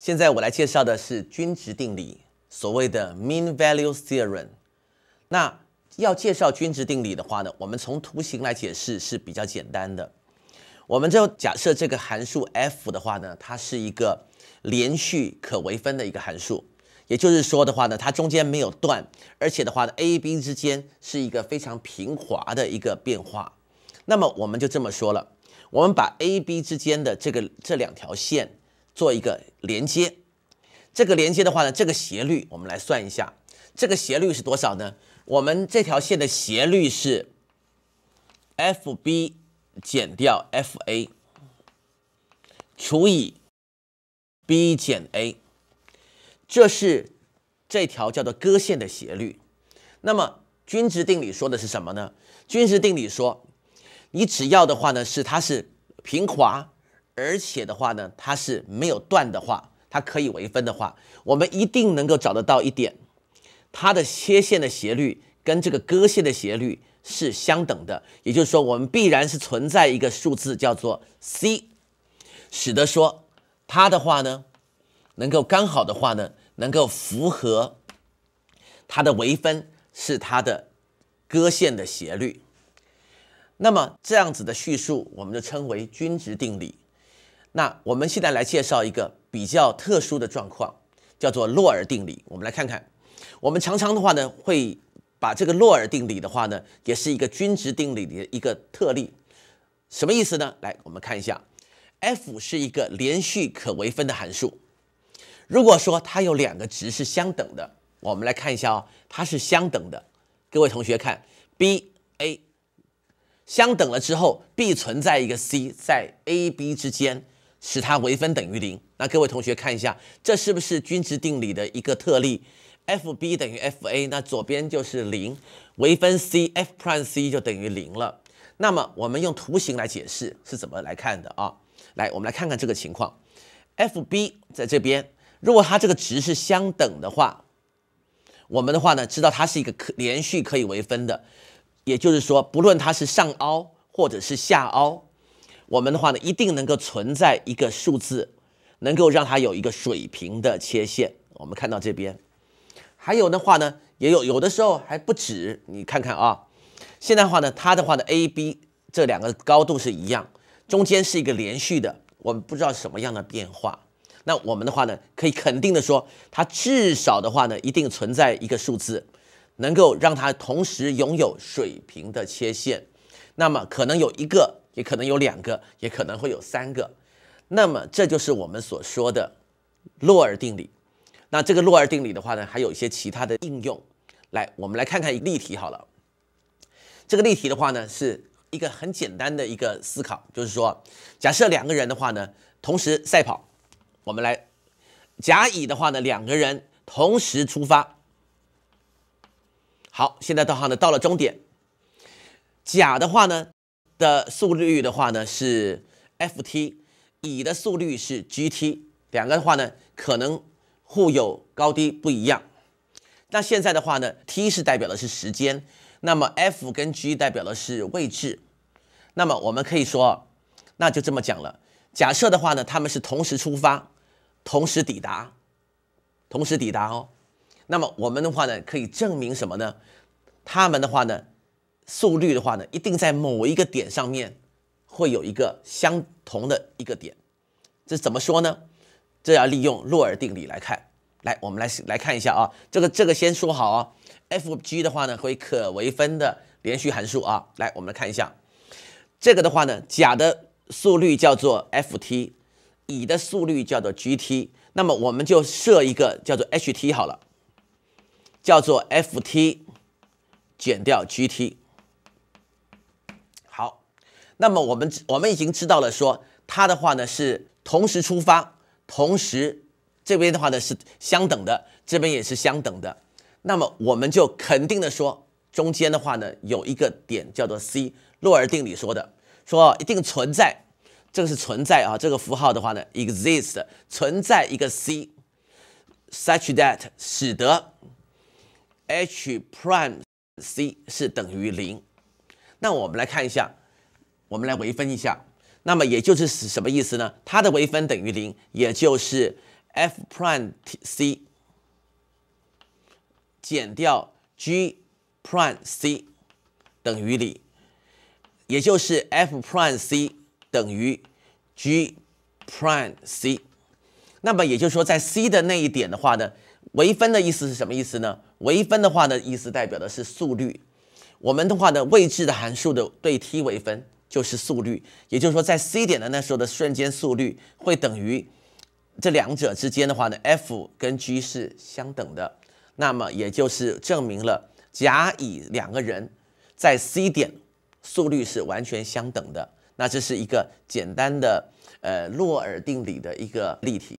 现在我来介绍的是均值定理，所谓的 Mean Value Theorem。那要介绍均值定理的话呢，我们从图形来解释是比较简单的。我们就假设这个函数 f 的话呢，它是一个连续可微分的一个函数，也就是说的话呢，它中间没有断，而且的话呢，a、b 之间是一个非常平滑的一个变化。那么我们就这么说了，我们把 a、b 之间的这个这两条线。做一个连接，这个连接的话呢，这个斜率我们来算一下，这个斜率是多少呢？我们这条线的斜率是 f b 减掉 f a 除以 b 减 a，这是这条叫做割线的斜率。那么均值定理说的是什么呢？均值定理说，你只要的话呢是它是平滑。而且的话呢，它是没有断的话，它可以微分的话，我们一定能够找得到一点，它的切线的斜率跟这个割线的斜率是相等的。也就是说，我们必然是存在一个数字叫做 c，使得说它的话呢，能够刚好的话呢，能够符合它的微分是它的割线的斜率。那么这样子的叙述，我们就称为均值定理。那我们现在来介绍一个比较特殊的状况，叫做洛尔定理。我们来看看，我们常常的话呢，会把这个洛尔定理的话呢，也是一个均值定理的一个特例。什么意思呢？来，我们看一下，f 是一个连续可微分的函数。如果说它有两个值是相等的，我们来看一下哦，它是相等的。各位同学看，b a 相等了之后，必存在一个 c 在 a b 之间。使它微分等于零，那各位同学看一下，这是不是均值定理的一个特例？f(b) 等于 f(a)，那左边就是零，微分 c f prime c 就等于零了。那么我们用图形来解释是怎么来看的啊？来，我们来看看这个情况，f(b) 在这边，如果它这个值是相等的话，我们的话呢知道它是一个可连续可以微分的，也就是说不论它是上凹或者是下凹。我们的话呢，一定能够存在一个数字，能够让它有一个水平的切线。我们看到这边，还有的话呢，也有有的时候还不止。你看看啊，现在话呢，它的话呢 A、B 这两个高度是一样，中间是一个连续的。我们不知道什么样的变化。那我们的话呢，可以肯定的说，它至少的话呢，一定存在一个数字，能够让它同时拥有水平的切线。那么可能有一个。也可能有两个，也可能会有三个，那么这就是我们所说的洛尔定理。那这个洛尔定理的话呢，还有一些其他的应用。来，我们来看看例题好了。这个例题的话呢，是一个很简单的一个思考，就是说，假设两个人的话呢，同时赛跑，我们来，甲乙的话呢，两个人同时出发。好，现在的话呢，到了终点，甲的话呢。的速率的话呢是 f t，乙的速率是 g t，两个的话呢可能互有高低不一样。那现在的话呢，t 是代表的是时间，那么 f 跟 g 代表的是位置。那么我们可以说，那就这么讲了。假设的话呢，他们是同时出发，同时抵达，同时抵达哦。那么我们的话呢，可以证明什么呢？他们的话呢？速率的话呢，一定在某一个点上面会有一个相同的一个点，这怎么说呢？这要利用洛尔定理来看。来，我们来来看一下啊，这个这个先说好啊，f g 的话呢，会可微分的连续函数啊。来，我们来看一下，这个的话呢，甲的速率叫做 f t，乙的速率叫做 g t，那么我们就设一个叫做 h t 好了，叫做 f t 减掉 g t。那么我们我们已经知道了，说它的话呢是同时出发，同时这边的话呢是相等的，这边也是相等的。那么我们就肯定的说，中间的话呢有一个点叫做 c，洛尔定理说的，说一定存在，这个是存在啊，这个符号的话呢 exist 存在一个 c，such that 使得 h prime c 是等于零。那我们来看一下。我们来微分一下，那么也就是什么意思呢？它的微分等于零，也就是 f prime c 减掉 g prime c 等于零，也就是 f prime c 等于 g prime c。那么也就是说，在 c 的那一点的话呢，微分的意思是什么意思呢？微分的话呢，意思代表的是速率。我们的话呢，位置的函数的对 t 微分。就是速率，也就是说，在 C 点的那时候的瞬间速率会等于这两者之间的话呢，f 跟 g 是相等的，那么也就是证明了甲乙两个人在 C 点速率是完全相等的。那这是一个简单的呃洛尔定理的一个例题。